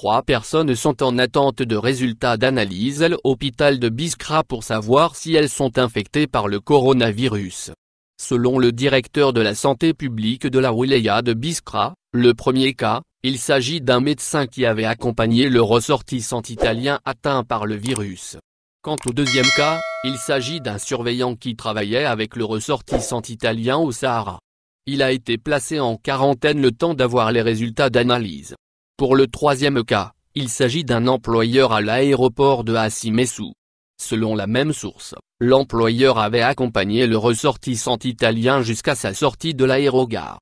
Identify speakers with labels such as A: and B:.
A: Trois personnes sont en attente de résultats d'analyse à l'hôpital de Biskra pour savoir si elles sont infectées par le coronavirus. Selon le directeur de la santé publique de la wilaya de Biskra, le premier cas, il s'agit d'un médecin qui avait accompagné le ressortissant italien atteint par le virus. Quant au deuxième cas, il s'agit d'un surveillant qui travaillait avec le ressortissant italien au Sahara. Il a été placé en quarantaine le temps d'avoir les résultats d'analyse. Pour le troisième cas, il s'agit d'un employeur à l'aéroport de Hassimessou. Selon la même source, l'employeur avait accompagné le ressortissant italien jusqu'à sa sortie de l'aérogare.